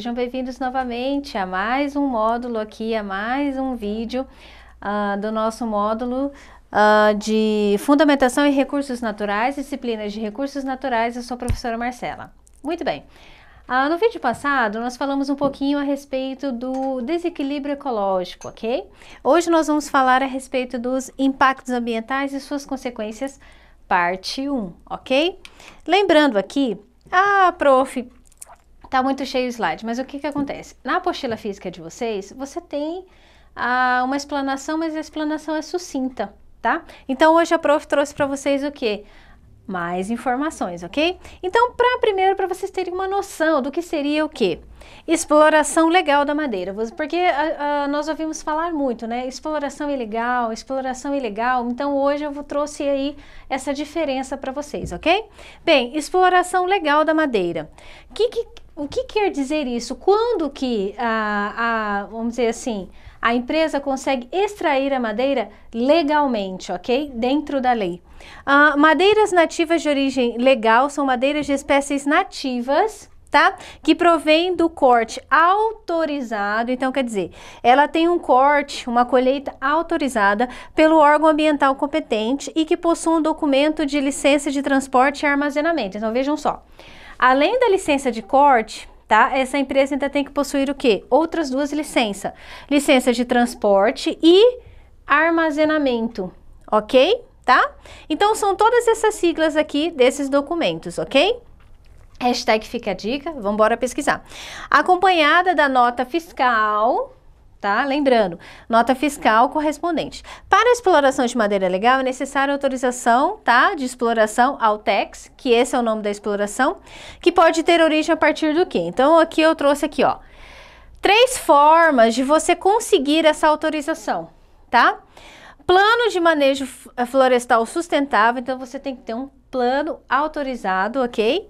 sejam bem-vindos novamente a mais um módulo aqui, a mais um vídeo uh, do nosso módulo uh, de Fundamentação e Recursos Naturais, Disciplinas de Recursos Naturais, eu sou a professora Marcela. Muito bem, uh, no vídeo passado nós falamos um pouquinho a respeito do desequilíbrio ecológico, ok? Hoje nós vamos falar a respeito dos impactos ambientais e suas consequências, parte 1, ok? Lembrando aqui ah, prof, Tá muito cheio o slide, mas o que que acontece? Na apostila física de vocês, você tem ah, uma explanação, mas a explanação é sucinta, tá? Então hoje a prof trouxe para vocês o que? mais informações, ok? Então, para primeiro, para vocês terem uma noção do que seria o quê, Exploração legal da madeira, porque ah, ah, nós ouvimos falar muito, né? Exploração ilegal, exploração ilegal. Então, hoje eu vou trouxe aí essa diferença para vocês, ok? Bem, exploração legal da madeira. Que, que, o que quer dizer isso? Quando que, a, ah, vamos dizer assim, a empresa consegue extrair a madeira legalmente, ok? Dentro da lei. Uh, madeiras nativas de origem legal são madeiras de espécies nativas tá? Que provém do corte autorizado. Então, quer dizer, ela tem um corte, uma colheita autorizada pelo órgão ambiental competente e que possui um documento de licença de transporte e armazenamento. Então, vejam só. Além da licença de corte, tá? Essa empresa ainda tem que possuir o quê? Outras duas licenças. Licença de transporte e armazenamento, ok? Tá? Então, são todas essas siglas aqui desses documentos, ok? Hashtag fica a dica, vamos embora pesquisar. Acompanhada da nota fiscal, tá? Lembrando, nota fiscal correspondente. Para a exploração de madeira legal é necessária autorização, tá? De exploração ao TEX, que esse é o nome da exploração, que pode ter origem a partir do quê? Então aqui eu trouxe aqui, ó, três formas de você conseguir essa autorização, tá? Plano de manejo florestal sustentável, então você tem que ter um plano autorizado, ok?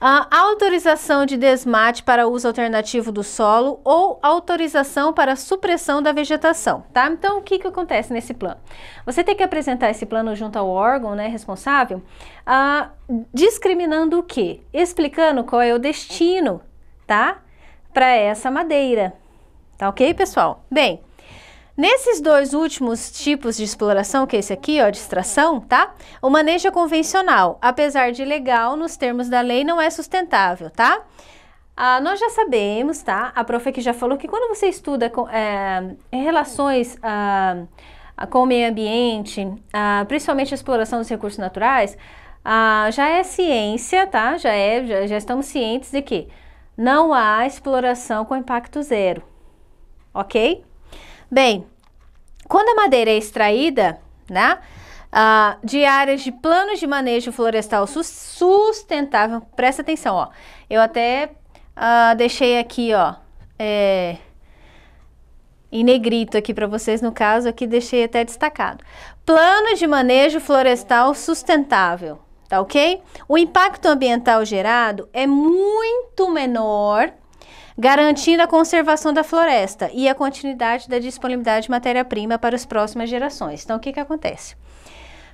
a autorização de desmate para uso alternativo do solo ou autorização para supressão da vegetação, tá? Então, o que, que acontece nesse plano? Você tem que apresentar esse plano junto ao órgão né, responsável, ah, discriminando o quê? Explicando qual é o destino, tá? Para essa madeira, tá ok, pessoal? Bem, Nesses dois últimos tipos de exploração, que é esse aqui, ó, de extração, tá? O manejo é convencional, apesar de legal, nos termos da lei, não é sustentável, tá? Ah, nós já sabemos, tá? A prof aqui já falou que quando você estuda com, é, relações ah, ah, com o meio ambiente, ah, principalmente a exploração dos recursos naturais, ah, já é ciência, tá? Já, é, já, já estamos cientes de que não há exploração com impacto zero, ok? Bem, quando a madeira é extraída, né? Ah, de áreas de planos de manejo florestal sustentável, presta atenção, ó. Eu até ah, deixei aqui, ó, é, em negrito aqui para vocês, no caso, aqui deixei até destacado. Plano de manejo florestal sustentável, tá ok? O impacto ambiental gerado é muito menor garantindo a conservação da floresta e a continuidade da disponibilidade de matéria-prima para as próximas gerações. Então, o que, que acontece?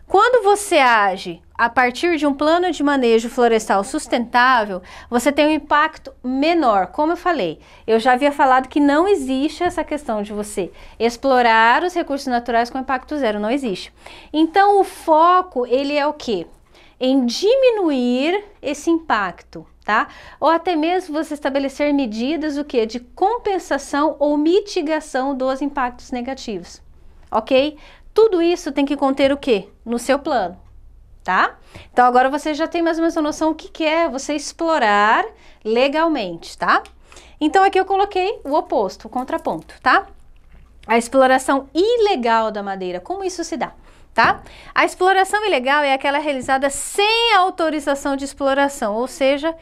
Quando você age a partir de um plano de manejo florestal sustentável, você tem um impacto menor. Como eu falei, eu já havia falado que não existe essa questão de você explorar os recursos naturais com impacto zero, não existe. Então o foco, ele é o quê? em diminuir esse impacto, tá? Ou até mesmo você estabelecer medidas o que de compensação ou mitigação dos impactos negativos. OK? Tudo isso tem que conter o que? No seu plano, tá? Então agora você já tem mais ou menos a noção o que, que é você explorar legalmente, tá? Então aqui eu coloquei o oposto, o contraponto, tá? A exploração ilegal da madeira, como isso se dá? tá? A exploração ilegal é aquela realizada sem autorização de exploração, ou seja,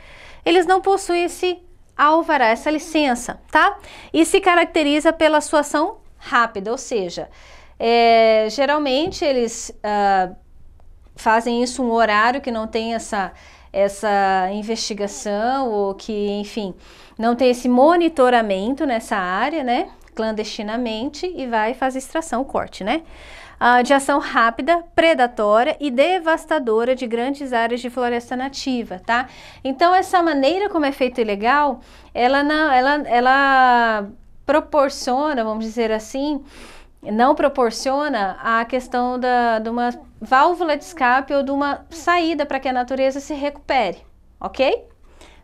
eles não possuem esse alvará, essa licença, tá? E se caracteriza pela sua ação rápida, ou seja, é, geralmente eles ah, fazem isso um horário que não tem essa essa investigação ou que, enfim, não tem esse monitoramento nessa área, né? Clandestinamente e vai fazer extração, corte, né? uh, de ação rápida, predatória e devastadora de grandes áreas de floresta nativa, tá? Então, essa maneira como é feito ilegal, ela não, ela, ela proporciona, vamos dizer assim, não proporciona a questão da, de uma válvula de escape ou de uma saída para que a natureza se recupere, ok?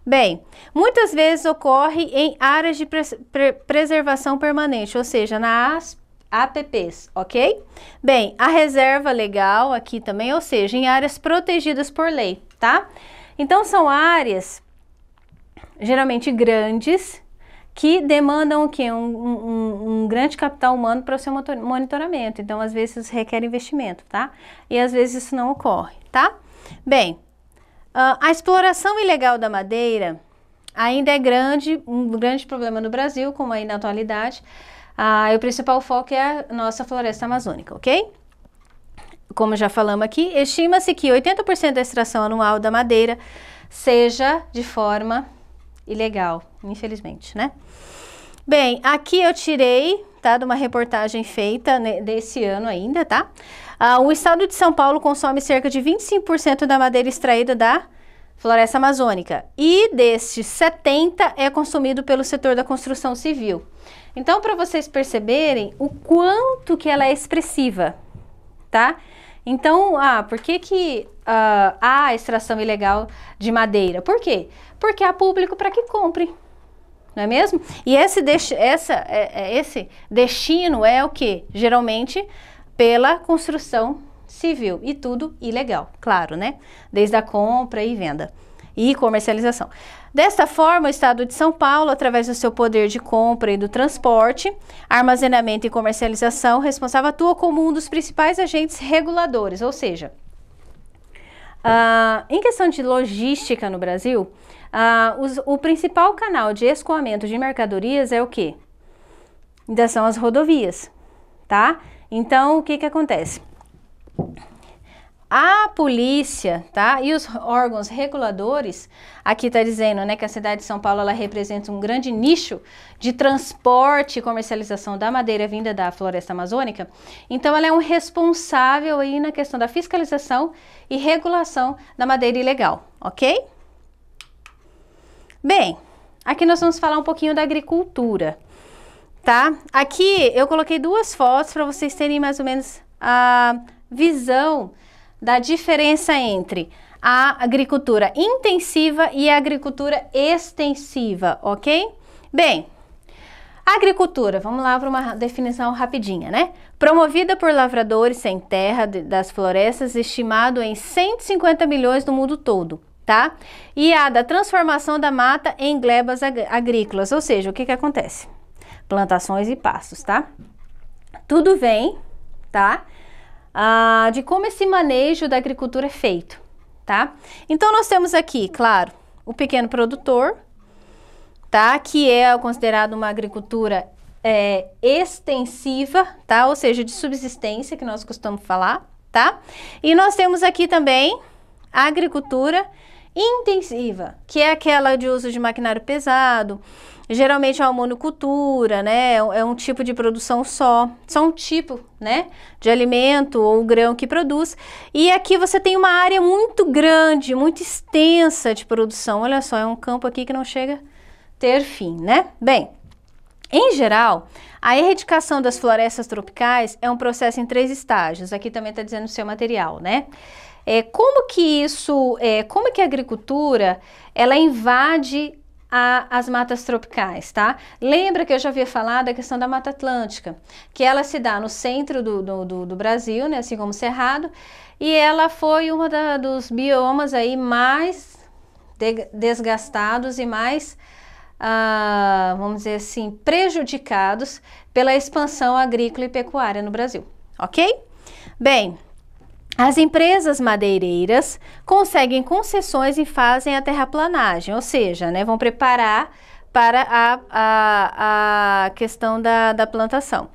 Bem, muitas vezes ocorre em áreas de pre preservação permanente, ou seja, na, apps, ok? Bem, a reserva legal aqui também, ou seja, em áreas protegidas por lei, tá? Então, são áreas geralmente grandes que demandam o quê? Um, um, um grande capital humano para o seu monitoramento. Então, às vezes, requer investimento, tá? E às vezes isso não ocorre, tá? Bem, ah, a exploração ilegal da madeira ainda é grande, um grande problema no Brasil, como aí na atualidade, ah, o principal foco é a nossa floresta amazônica, ok? Como já falamos aqui, estima-se que 80% da extração anual da madeira seja de forma ilegal, infelizmente, né? Bem, aqui eu tirei, tá, de uma reportagem feita né, desse ano ainda, tá? Ah, o estado de São Paulo consome cerca de 25% da madeira extraída da floresta amazônica e destes 70% é consumido pelo setor da construção civil. Então, para vocês perceberem o quanto que ela é expressiva, tá? Então, ah, por que que ah, há extração ilegal de madeira? Por quê? Porque há público para que compre, não é mesmo? E esse, de, essa, é, é, esse destino é o que? Geralmente pela construção civil e tudo ilegal, claro, né? Desde a compra e venda e comercialização. Desta forma, o Estado de São Paulo, através do seu poder de compra e do transporte, armazenamento e comercialização, responsável atua como um dos principais agentes reguladores, ou seja, uh, em questão de logística no Brasil, uh, os, o principal canal de escoamento de mercadorias é o quê? Ainda são as rodovias, tá? Então, o que, que acontece? a polícia, tá? E os órgãos reguladores, aqui está dizendo, né, que a cidade de São Paulo ela representa um grande nicho de transporte e comercialização da madeira vinda da floresta amazônica. Então, ela é um responsável aí na questão da fiscalização e regulação da madeira ilegal, ok? Bem, aqui nós vamos falar um pouquinho da agricultura, tá? Aqui eu coloquei duas fotos para vocês terem mais ou menos a visão da diferença entre a agricultura intensiva e a agricultura extensiva, ok? Bem, agricultura, vamos lá para uma definição rapidinha, né? Promovida por lavradores sem terra das florestas, estimado em 150 milhões no mundo todo. Tá? E a da transformação da mata em glebas ag agrícolas, ou seja, o que que acontece? Plantações e pastos, tá? Tudo vem, tá? ah, de como esse manejo da agricultura é feito, tá? Então, nós temos aqui, claro, o pequeno produtor, tá? Que é considerado uma agricultura é, extensiva, tá? Ou seja, de subsistência, que nós costumamos falar, tá? E nós temos aqui também a agricultura intensiva, que é aquela de uso de maquinário pesado, Geralmente é uma monocultura, né? É, é um tipo de produção só, só um tipo, né? De alimento ou grão que produz. E aqui você tem uma área muito grande, muito extensa de produção. Olha só, é um campo aqui que não chega a ter fim, né? Bem, em geral, a erradicação das florestas tropicais é um processo em três estágios. Aqui também está dizendo o seu material, né? É, como que isso, é, como que a agricultura, ela invade a, as matas tropicais, tá? Lembra que eu já havia falado da questão da Mata Atlântica, que ela se dá no centro do, do, do, do Brasil, né, assim como o Cerrado, e ela foi uma dos biomas aí mais de, desgastados e mais, ah, vamos dizer assim, prejudicados pela expansão agrícola e pecuária no Brasil, ok? Bem, as empresas madeireiras conseguem concessões e fazem a terraplanagem, ou seja, né, vão preparar para a, a, a questão da, da plantação.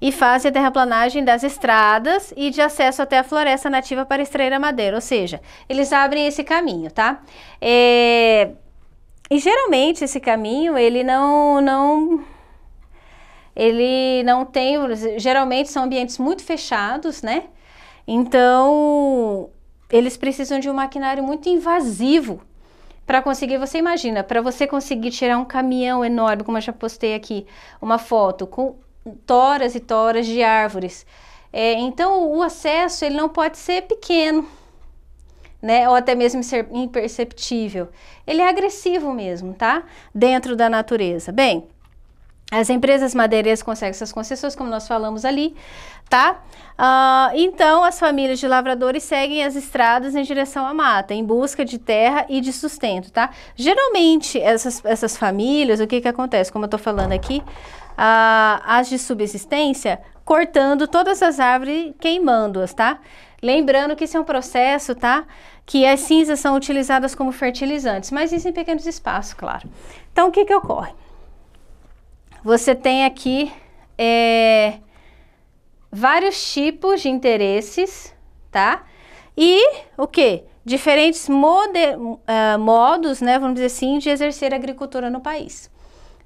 E fazem a terraplanagem das estradas e de acesso até a floresta nativa para extrair a madeira, ou seja, eles abrem esse caminho, tá? É, e geralmente esse caminho, ele não... não ele não tem, geralmente são ambientes muito fechados, né? Então, eles precisam de um maquinário muito invasivo para conseguir, você imagina, para você conseguir tirar um caminhão enorme, como eu já postei aqui, uma foto com toras e toras de árvores. É, então, o acesso ele não pode ser pequeno, né? Ou até mesmo ser imperceptível. Ele é agressivo mesmo, tá? Dentro da natureza. Bem, as empresas madeireiras conseguem essas concessões, como nós falamos ali tá? Uh, então, as famílias de lavradores seguem as estradas em direção à mata, em busca de terra e de sustento, tá? Geralmente, essas, essas famílias, o que que acontece? Como eu tô falando aqui, uh, as de subsistência, cortando todas as árvores, queimando-as, tá? Lembrando que isso é um processo, tá? Que as cinzas são utilizadas como fertilizantes, mas isso em pequenos espaços, claro. Então, o que que ocorre? Você tem aqui... É, vários tipos de interesses, tá? E o que? Diferentes mode, uh, modos, né, vamos dizer assim, de exercer agricultura no país.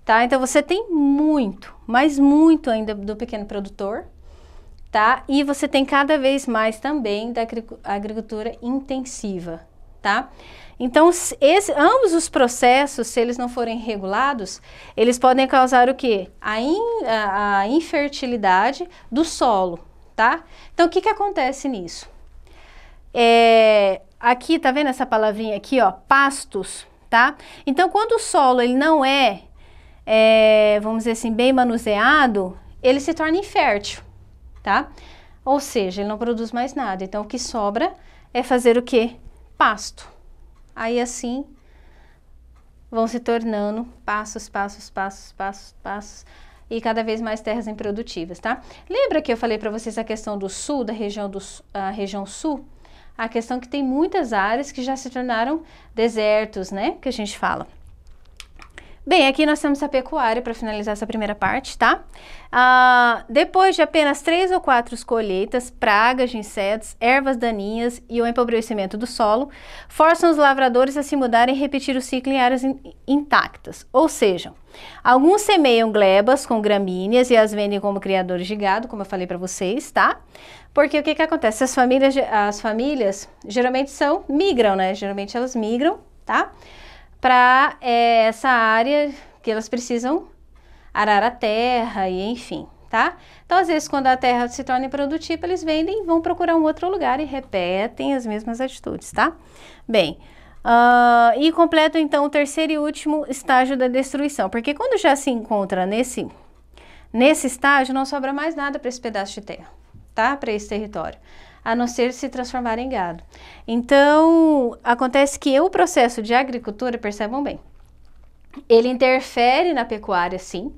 Tá? Então você tem muito, mas muito ainda do pequeno produtor, tá? E você tem cada vez mais também da agricultura intensiva, tá? Então, esse, ambos os processos, se eles não forem regulados, eles podem causar o quê? A, in, a, a infertilidade do solo, tá? Então, o que, que acontece nisso? É, aqui, tá vendo essa palavrinha aqui, ó, pastos, tá? Então, quando o solo ele não é, é vamos dizer assim, bem manuseado, ele se torna infértil, tá? Ou seja, ele não produz mais nada. Então, o que sobra é fazer o quê? pasto. Aí assim vão se tornando passos, passos, passos, passos, passos e cada vez mais terras improdutivas, tá? Lembra que eu falei para vocês a questão do sul, da região do a região sul? A questão é que tem muitas áreas que já se tornaram desertos, né? Que a gente fala. Bem, aqui nós temos a pecuária para finalizar essa primeira parte, tá? Ah, depois de apenas três ou quatro colheitas, pragas de insetos, ervas daninhas e o empobrecimento do solo forçam os lavradores a se mudarem e repetir o ciclo em áreas in intactas. Ou seja, alguns semeiam glebas com gramíneas e as vendem como criadores de gado, como eu falei para vocês, tá? Porque o que, que acontece? As famílias, as famílias geralmente são migram, né? Geralmente elas migram, tá? Tá? para é, eh, essa área que elas precisam arar a terra e enfim, tá? Então, às vezes, quando a terra se torna improdutiva, eles vendem vão procurar um outro lugar e repetem as mesmas atitudes, tá? Bem, uh, e completo, então, o terceiro e último estágio da destruição, porque quando já se encontra nesse, nesse estágio, não sobra mais nada para esse pedaço de terra, tá? Para esse território a não ser se transformar em gado. Então, acontece que o processo de agricultura, percebam bem, ele interfere na pecuária, sim,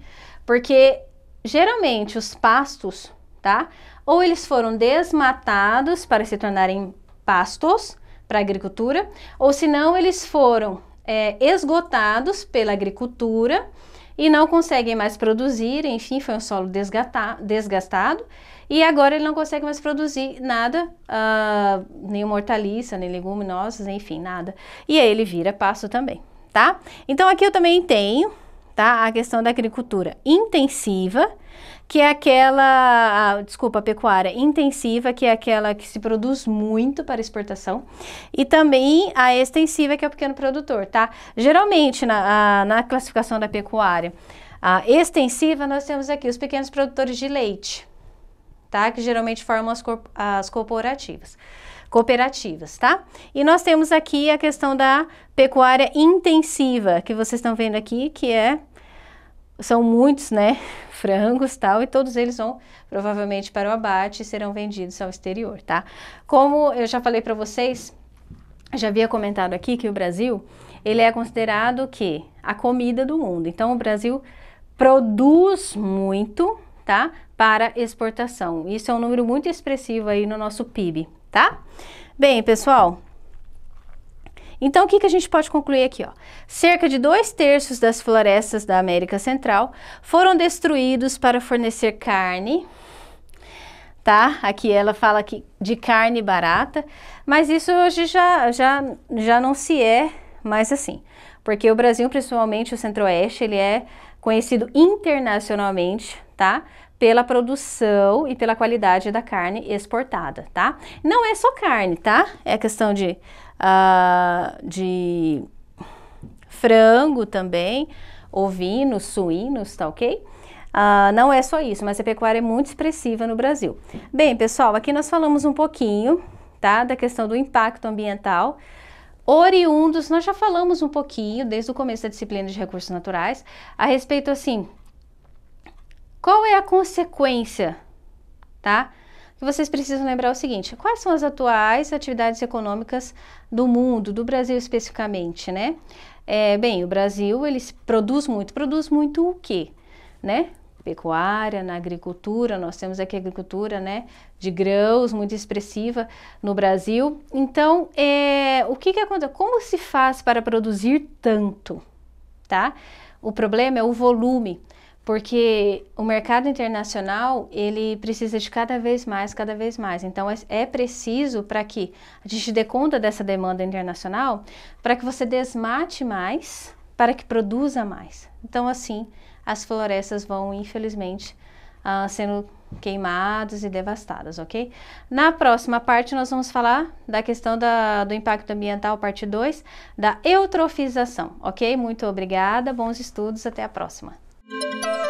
porque geralmente os pastos, tá? Ou eles foram desmatados para se tornarem pastos para agricultura, ou senão eles foram é, esgotados pela agricultura e não conseguem mais produzir, enfim, foi um solo desgastado e agora ele não consegue mais produzir nada, uh, ah, nenhuma hortaliça, nem leguminosas, enfim, nada. E aí ele vira pasto também, tá? Então aqui eu também tenho, tá, a questão da agricultura intensiva, que é aquela, desculpa, pecuária intensiva, que é aquela que se produz muito para exportação, e também a extensiva, que é o pequeno produtor, tá? Geralmente, na, a, na classificação da pecuária, a extensiva, nós temos aqui os pequenos produtores de leite, tá? Que geralmente formam as, corp as corporativas cooperativas, tá? E nós temos aqui a questão da pecuária intensiva, que vocês estão vendo aqui, que é são muitos, né, frangos tal, e todos eles vão provavelmente para o abate e serão vendidos ao exterior, tá? Como eu já falei para vocês, já havia comentado aqui que o Brasil, ele é considerado quê? a comida do mundo. Então o Brasil produz muito, tá? Para exportação. Isso é um número muito expressivo aí no nosso PIB, tá? Bem, pessoal, então, o que, que a gente pode concluir aqui? Ó? Cerca de dois terços das florestas da América Central foram destruídos para fornecer carne, tá? Aqui ela fala que de carne barata, mas isso hoje já, já, já não se é mais assim, porque o Brasil, principalmente o Centro-Oeste, ele é conhecido internacionalmente, tá? Pela produção e pela qualidade da carne exportada, tá? Não é só carne, tá? É questão de uh, de frango também, ovinos, suínos, tá ok? Uh, não é só isso, mas a pecuária é muito expressiva no Brasil. Bem, pessoal, aqui nós falamos um pouquinho, tá, da questão do impacto ambiental. Oriundos, nós já falamos um pouquinho desde o começo da disciplina de recursos naturais a respeito assim, qual é a consequência, tá? que vocês precisam lembrar o seguinte: quais são as atuais atividades econômicas do mundo, do Brasil especificamente, né? É, bem, o Brasil ele produz muito, produz muito o quê, né? Pecuária, na agricultura, nós temos aqui agricultura, né, de grãos muito expressiva no Brasil. Então, é, o que que acontece? Como se faz para produzir tanto, tá? O problema é o volume porque o mercado internacional ele precisa de cada vez mais, cada vez mais. Então é, é preciso para que a gente dê conta dessa demanda internacional, para que você desmate mais, para que produza mais. Então assim as florestas vão infelizmente uh, sendo queimadas e devastadas, ok? Na próxima parte nós vamos falar da questão da, do impacto ambiental, parte 2, da eutrofização, ok? Muito obrigada, bons estudos, até a próxima. Música